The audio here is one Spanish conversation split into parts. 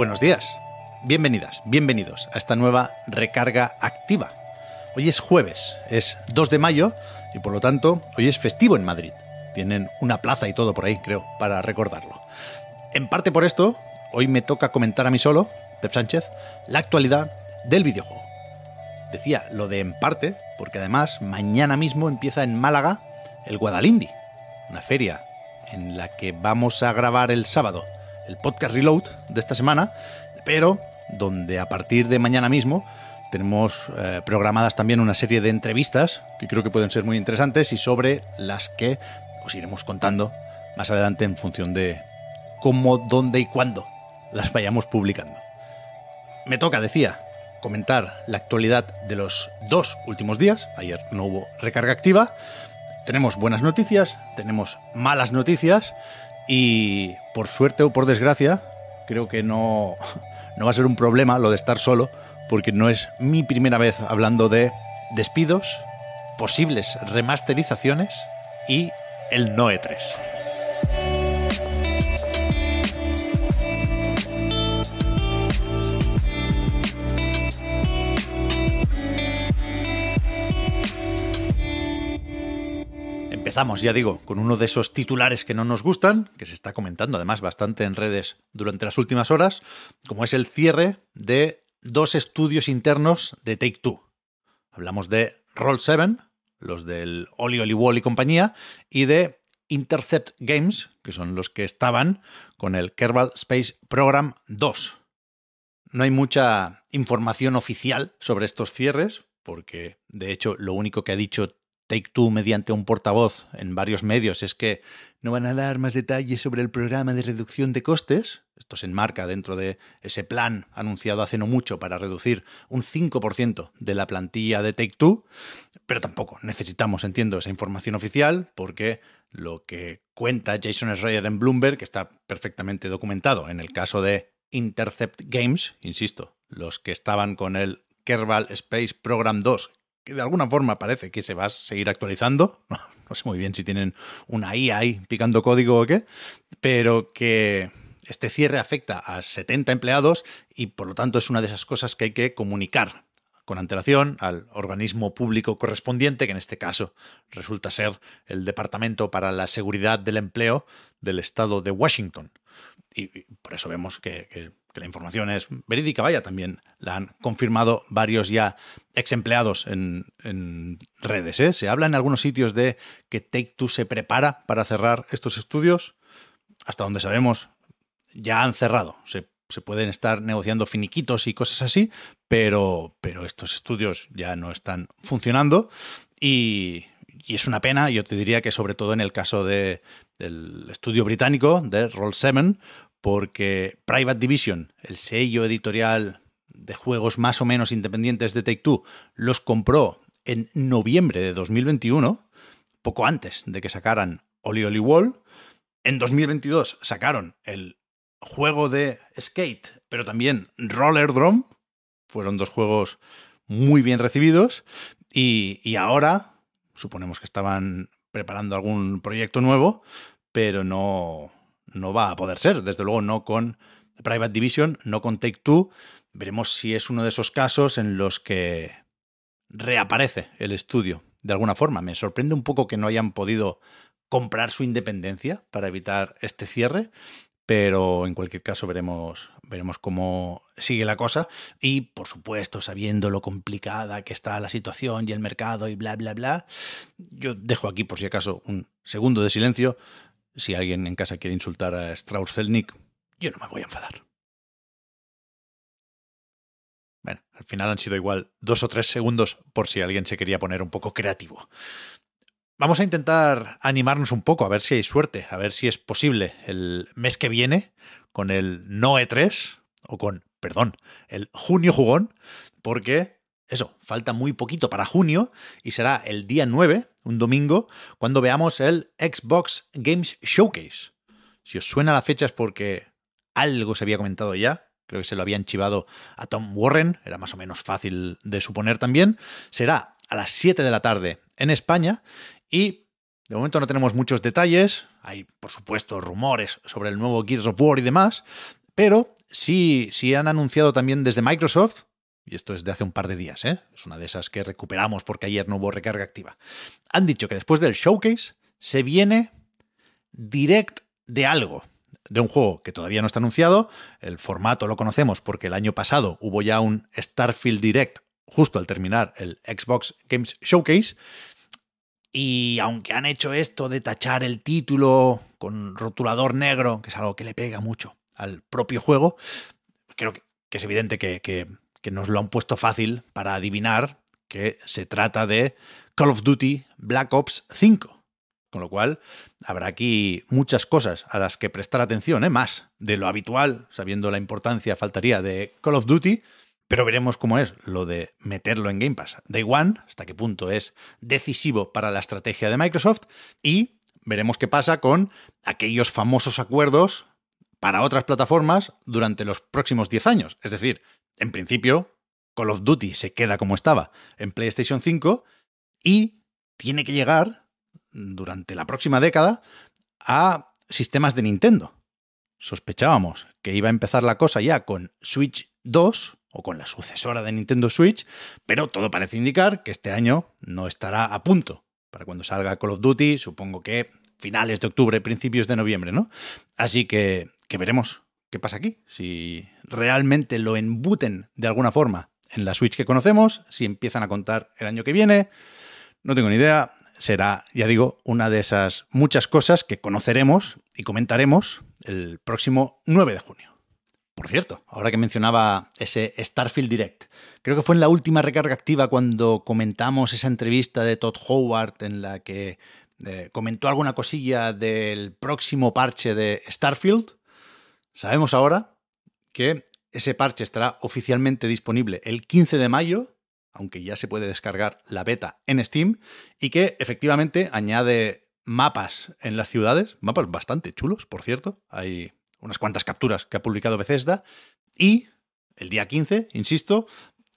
Buenos días, bienvenidas, bienvenidos a esta nueva recarga activa. Hoy es jueves, es 2 de mayo y por lo tanto hoy es festivo en Madrid. Tienen una plaza y todo por ahí, creo, para recordarlo. En parte por esto, hoy me toca comentar a mí solo, Pep Sánchez, la actualidad del videojuego. Decía lo de en parte, porque además mañana mismo empieza en Málaga el Guadalindi, una feria en la que vamos a grabar el sábado el podcast Reload de esta semana, pero donde a partir de mañana mismo tenemos eh, programadas también una serie de entrevistas que creo que pueden ser muy interesantes y sobre las que os iremos contando más adelante en función de cómo, dónde y cuándo las vayamos publicando. Me toca, decía, comentar la actualidad de los dos últimos días. Ayer no hubo recarga activa. Tenemos buenas noticias, tenemos malas noticias y por suerte o por desgracia, creo que no, va a ser un problema lo de estar solo, porque no es mi primera vez hablando de despidos, posibles remasterizaciones y el Noe 3. Empezamos, ya digo, con uno de esos titulares que no nos gustan, que se está comentando además bastante en redes durante las últimas horas, como es el cierre de dos estudios internos de Take Two. Hablamos de Roll 7, los del Oli Oli Wall y compañía, y de Intercept Games, que son los que estaban con el Kerbal Space Program 2. No hay mucha información oficial sobre estos cierres, porque de hecho lo único que ha dicho Take Two mediante un portavoz en varios medios es que no van a dar más detalles sobre el programa de reducción de costes. Esto se enmarca dentro de ese plan anunciado hace no mucho para reducir un 5% de la plantilla de Take Two, pero tampoco necesitamos, entiendo, esa información oficial porque lo que cuenta Jason Schreier en Bloomberg que está perfectamente documentado en el caso de Intercept Games, insisto, los que estaban con el Kerbal Space Program 2, de alguna forma parece que se va a seguir actualizando. No sé muy bien si tienen una IA ahí picando código o qué, pero que este cierre afecta a 70 empleados y por lo tanto es una de esas cosas que hay que comunicar con antelación al organismo público correspondiente, que en este caso resulta ser el Departamento para la Seguridad del Empleo del Estado de Washington. Y, por eso vemos que, la información es verídica, vaya, también la han confirmado varios ya ex empleados en, redes. ¿eh? Se habla en algunos sitios de que Take Two se prepara para cerrar estos estudios. Hasta donde sabemos, ya han cerrado. Se se pueden estar negociando finiquitos y cosas así, pero, pero estos estudios ya no están funcionando y, es una pena, yo te diría que sobre todo en el caso del estudio británico de Roll 7, porque Private Division, el sello editorial de juegos más o menos independientes de Take Two, los compró en noviembre de 2021, poco antes de que sacaran Oli Wall. En 2022 sacaron el juego de skate, pero también roller drum. Fueron dos juegos muy bien recibidos. Y, ahora, suponemos que estaban preparando algún proyecto nuevo, pero no, no va a poder ser. Desde luego, no con Private Division, no con Take Two. Veremos si es uno de esos casos en los que reaparece el estudio de alguna forma. Me sorprende un poco que no hayan podido comprar su independencia para evitar este cierre, pero en cualquier caso veremos, veremos cómo sigue la cosa y por supuesto sabiendo lo complicada que está la situación y el mercado y bla bla bla, yo dejo aquí por si acaso un segundo de silencio si alguien en casa quiere insultar a Strauss-Zelnick, yo no me voy a enfadar. Bueno, al final han sido igual dos o tres segundos por si alguien se quería poner un poco creativo. Vamos a intentar animarnos un poco, a ver si hay suerte, a ver si es posible el mes que viene con el No e 3 o con, perdón, el junio jugón, porque eso, falta muy poquito para junio y será el día 9, un domingo, cuando veamos el Xbox Games Showcase. Si os suena la fecha es porque algo se había comentado ya, creo que se lo habían chivado a Tom Warren, era más o menos fácil de suponer también, será a las 7 de la tarde en España y de momento no tenemos muchos detalles, hay por supuesto rumores sobre el nuevo Gears of War y demás, pero sí, sí han anunciado también desde Microsoft, y esto es de hace un par de días, ¿eh? es una de esas que recuperamos porque ayer no hubo recarga activa, han dicho que después del showcase se viene direct de algo de un juego que todavía no está anunciado. El formato lo conocemos porque el año pasado hubo ya un Starfield Direct justo al terminar el Xbox Games Showcase. Y aunque han hecho esto de tachar el título con rotulador negro, que es algo que le pega mucho al propio juego, creo que, es evidente que, nos lo han puesto fácil para adivinar que se trata de Call of Duty Black Ops 5. Con lo cual, habrá aquí muchas cosas a las que prestar atención, ¿eh? más de lo habitual, sabiendo la importancia, faltaría de Call of Duty, pero veremos cómo es lo de meterlo en Game Pass Day One, hasta qué punto es decisivo para la estrategia de Microsoft y veremos qué pasa con aquellos famosos acuerdos para otras plataformas durante los próximos 10 años. Es decir, en principio, Call of Duty se queda como estaba en PlayStation 5 y tiene que llegar durante la próxima década a sistemas de Nintendo. Sospechábamos que iba a empezar la cosa ya con Switch 2, o con la sucesora de Nintendo Switch, pero todo parece indicar que este año no estará a punto. Para cuando salga Call of Duty, supongo que finales de octubre, principios de noviembre, ¿no? Así que, que veremos qué pasa aquí, si realmente lo embuten de alguna forma en la Switch que conocemos, si empiezan a contar el año que viene, no tengo ni idea, será, ya digo, una de esas muchas cosas que conoceremos y comentaremos el próximo 9 de junio. Por cierto, ahora que mencionaba ese Starfield Direct, creo que fue en la última recarga activa cuando comentamos esa entrevista de Todd Howard en la que eh, comentó alguna cosilla del próximo parche de Starfield. Sabemos ahora que ese parche estará oficialmente disponible el 15 de mayo, aunque ya se puede descargar la beta en Steam, y que efectivamente añade mapas en las ciudades, mapas bastante chulos, por cierto. Hay unas cuantas capturas que ha publicado Bethesda. Y el día 15, insisto,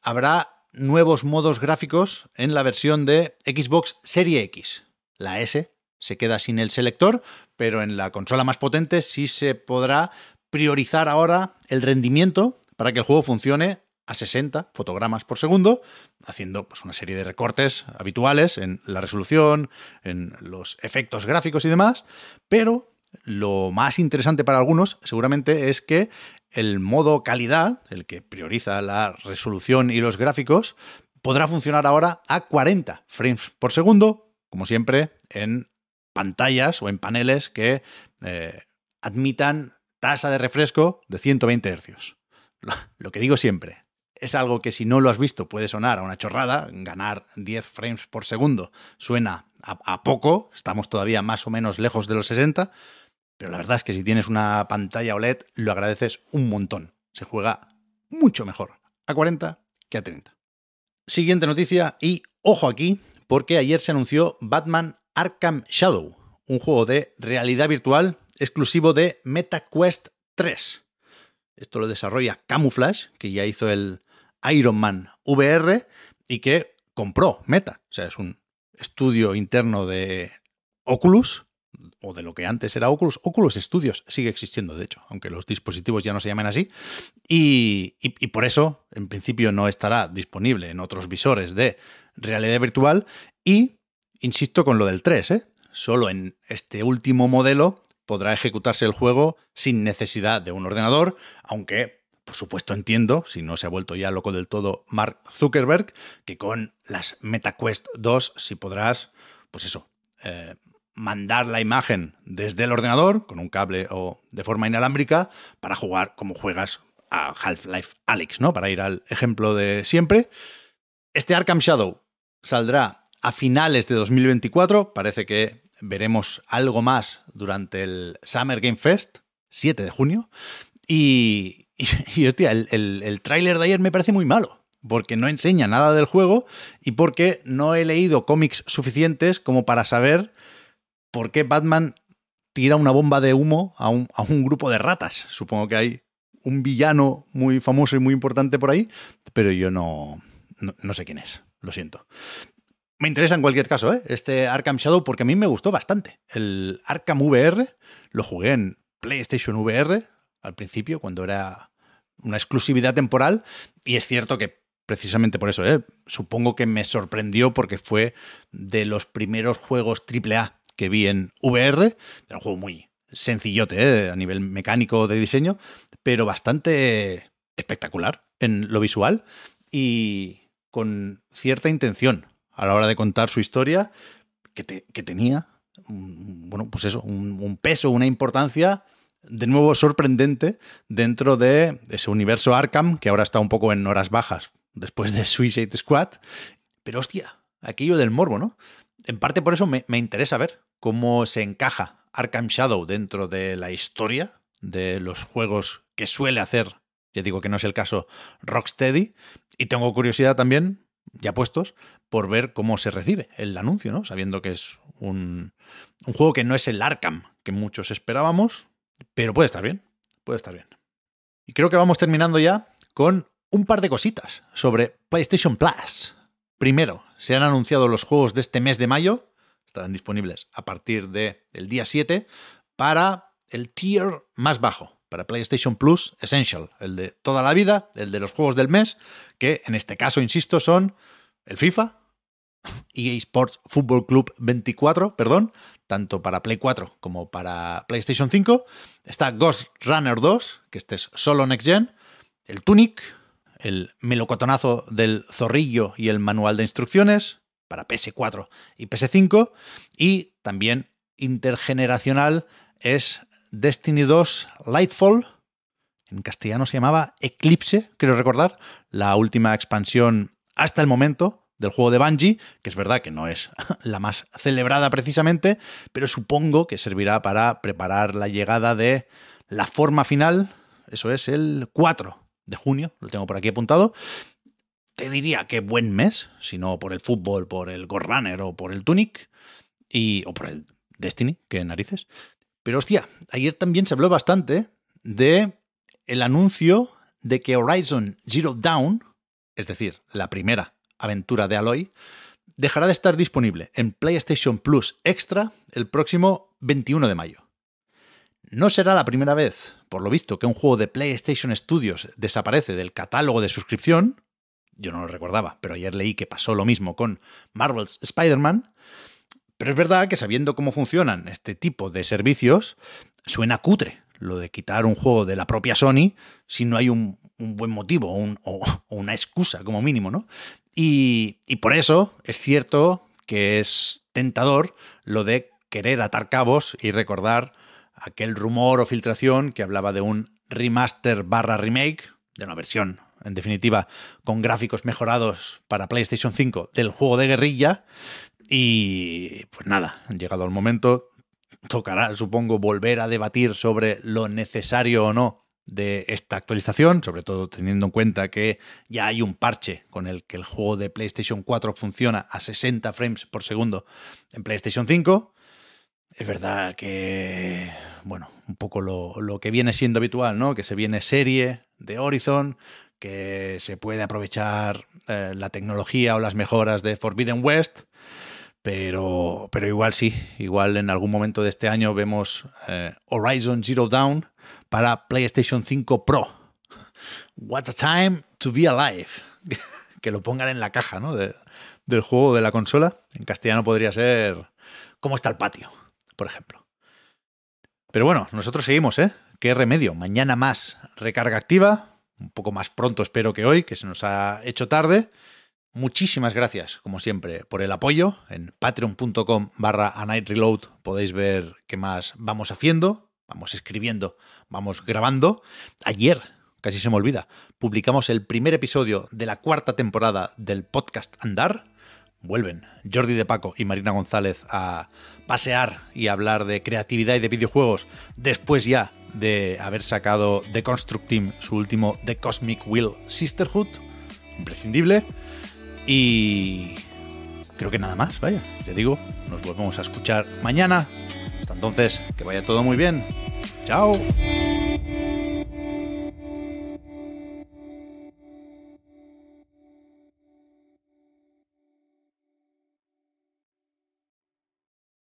habrá nuevos modos gráficos en la versión de Xbox Serie X. La S se queda sin el selector, pero en la consola más potente sí se podrá priorizar ahora el rendimiento para que el juego funcione a 60 fotogramas por segundo, haciendo pues, una serie de recortes habituales en la resolución, en los efectos gráficos y demás, pero lo más interesante para algunos seguramente es que el modo calidad, el que prioriza la resolución y los gráficos, podrá funcionar ahora a 40 frames por segundo, como siempre, en pantallas o en paneles que eh, admitan tasa de refresco de 120 Hz. Lo que digo siempre, es algo que si no lo has visto puede sonar a una chorrada, ganar 10 frames por segundo suena a, a poco, estamos todavía más o menos lejos de los 60, pero la verdad es que si tienes una pantalla OLED, lo agradeces un montón. Se juega mucho mejor a 40 que a 30. Siguiente noticia, y ojo aquí, porque ayer se anunció Batman Arkham Shadow, un juego de realidad virtual exclusivo de MetaQuest 3. Esto lo desarrolla Camouflage, que ya hizo el Iron Man VR y que compró Meta. O sea, es un estudio interno de Oculus o de lo que antes era Oculus. Oculus Studios sigue existiendo, de hecho, aunque los dispositivos ya no se llamen así. Y, por eso, en principio, no estará disponible en otros visores de realidad virtual. Y, insisto con lo del 3, ¿eh? solo en este último modelo podrá ejecutarse el juego sin necesidad de un ordenador, aunque... Por supuesto entiendo, si no se ha vuelto ya loco del todo Mark Zuckerberg, que con las MetaQuest 2 si podrás, pues eso, eh, mandar la imagen desde el ordenador, con un cable o de forma inalámbrica, para jugar como juegas a Half-Life Alex ¿no? Para ir al ejemplo de siempre. Este Arkham Shadow saldrá a finales de 2024. Parece que veremos algo más durante el Summer Game Fest, 7 de junio. Y, y, hostia, el, el, el tráiler de ayer me parece muy malo porque no enseña nada del juego y porque no he leído cómics suficientes como para saber por qué Batman tira una bomba de humo a un, grupo de ratas. Supongo que hay un villano muy famoso y muy importante por ahí, pero yo no, no, sé quién es, lo siento. Me interesa en cualquier caso ¿eh? este Arkham Shadow porque a mí me gustó bastante. El Arkham VR lo jugué en PlayStation VR al principio, cuando era una exclusividad temporal, y es cierto que precisamente por eso, ¿eh? supongo que me sorprendió porque fue de los primeros juegos AAA que vi en VR. Era un juego muy sencillote ¿eh? a nivel mecánico de diseño, pero bastante espectacular en lo visual y con cierta intención a la hora de contar su historia que, tenía, mm, bueno, pues eso, un, un peso, una importancia de nuevo sorprendente dentro de ese universo Arkham que ahora está un poco en horas bajas después de Suicide Squad. Pero hostia, aquello del morbo, ¿no? en parte por eso me, interesa ver cómo se encaja Arkham Shadow dentro de la historia de los juegos que suele hacer, ya digo que no es el caso, Rocksteady. Y tengo curiosidad también, ya puestos, por ver cómo se recibe el anuncio, ¿no? Sabiendo que es un, un juego que no es el Arkham que muchos esperábamos, pero puede estar bien, puede estar bien. Y creo que vamos terminando ya con un par de cositas sobre PlayStation Plus. Primero, se han anunciado los juegos de este mes de mayo, estarán disponibles a partir del día 7, para el tier más bajo, para PlayStation Plus Essential, el de toda la vida, el de los juegos del mes, que en este caso, insisto, son el FIFA, EA Sports Football Club 24, perdón, tanto para Play 4 como para PlayStation 5. Está Ghost Runner 2, que este es solo Next Gen, el Tunic, el melocotonazo del zorrillo y el manual de instrucciones para PS4 y PS5 y también intergeneracional es Destiny 2 Lightfall, en castellano se llamaba Eclipse, quiero recordar, la última expansión hasta el momento del juego de Bungie, que es verdad que no es la más celebrada precisamente, pero supongo que servirá para preparar la llegada de la forma final, eso es el 4 de junio, lo tengo por aquí apuntado. Te diría que buen mes, si no por el fútbol, por el Go Runner o por el Tunic, y, o por el Destiny, que narices. Pero hostia, ayer también se habló bastante de el anuncio de que Horizon Zero Dawn, es decir, la primera aventura de Aloy, dejará de estar disponible en PlayStation Plus Extra el próximo 21 de mayo. No será la primera vez, por lo visto, que un juego de PlayStation Studios desaparece del catálogo de suscripción. Yo no lo recordaba, pero ayer leí que pasó lo mismo con Marvel's Spider-Man. Pero es verdad que sabiendo cómo funcionan este tipo de servicios, suena cutre lo de quitar un juego de la propia Sony si no hay un, buen motivo o, una excusa como mínimo, ¿no? y por eso es cierto que es tentador lo de querer atar cabos y recordar aquel rumor o filtración que hablaba de un remaster barra remake, de una versión, en definitiva, con gráficos mejorados para PlayStation 5 del juego de guerrilla. Y pues nada, llegado el momento, tocará, supongo, volver a debatir sobre lo necesario o no de esta actualización, sobre todo teniendo en cuenta que ya hay un parche con el que el juego de PlayStation 4 funciona a 60 frames por segundo en PlayStation 5. Es verdad que, bueno, un poco lo, que viene siendo habitual, ¿no? Que se viene serie de Horizon, que se puede aprovechar eh, la tecnología o las mejoras de Forbidden West, pero, pero igual sí, igual en algún momento de este año vemos eh, Horizon Zero Down para PlayStation 5 Pro. What a time to be alive. que lo pongan en la caja ¿no? del juego de la consola. En castellano podría ser ¿Cómo está el patio? por ejemplo. Pero bueno, nosotros seguimos, ¿eh? ¿Qué remedio? Mañana más recarga activa, un poco más pronto espero que hoy, que se nos ha hecho tarde. Muchísimas gracias, como siempre, por el apoyo. En patreon.com barra a night reload podéis ver qué más vamos haciendo, vamos escribiendo, vamos grabando. Ayer, casi se me olvida, publicamos el primer episodio de la cuarta temporada del podcast Andar vuelven Jordi de Paco y Marina González a pasear y hablar de creatividad y de videojuegos después ya de haber sacado The Construct Team, su último The Cosmic Will Sisterhood, imprescindible. Y creo que nada más, vaya, te digo, nos volvemos a escuchar mañana. Hasta entonces, que vaya todo muy bien. Chao.